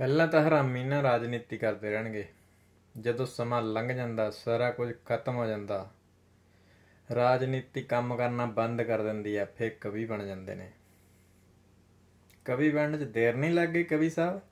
ਪਹਿਲਾਂ ਤਾਂ ਹਰਾਮੀ ਨਾ ਰਾਜਨੀਤੀ ਕਰਦੇ ਰਹਿਣਗੇ ਜਦੋਂ ਸਮਾਂ ਲੰਘ ਜਾਂਦਾ ਸਾਰਾ ਕੁਝ ਖਤਮ ਹੋ ਜਾਂਦਾ ਰਾਜਨੀਤੀ ਕੰਮ ਕਰਨਾ ਬੰਦ ਕਰ ਦਿੰਦੀ ਐ ਫਿਰ ਕਵੀ ਬਣ ਜਾਂਦੇ ਨੇ ਕਵੀ ਬਣਨ 'ਚ ਦੇਰ ਨਹੀਂ ਲੱਗੇ ਕਵੀ ਸਾਹਿਬ